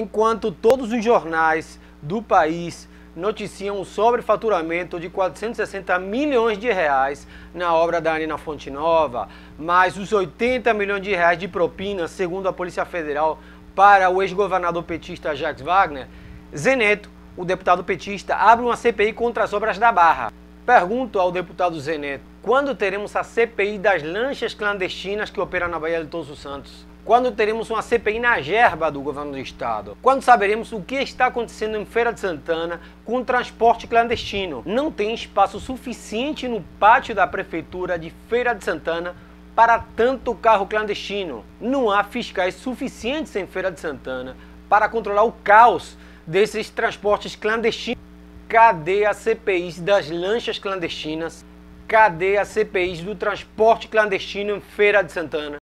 enquanto todos os jornais do país noticiam um sobrefaturamento de 460 milhões de reais na obra da Arena Fonte Nova, mais os 80 milhões de reais de propina, segundo a Polícia Federal, para o ex-governador petista Jacques Wagner, Zeneto, o deputado petista, abre uma CPI contra as obras da Barra. Pergunto ao deputado Zeneto, quando teremos a CPI das lanchas clandestinas que operam na Bahia de Todos os Santos? Quando teremos uma CPI na gerba do governo do estado? Quando saberemos o que está acontecendo em Feira de Santana com o transporte clandestino? Não tem espaço suficiente no pátio da prefeitura de Feira de Santana para tanto carro clandestino. Não há fiscais suficientes em Feira de Santana para controlar o caos desses transportes clandestinos. Cadê a CPIs das lanchas clandestinas? Cadê a CPIs do transporte clandestino em Feira de Santana?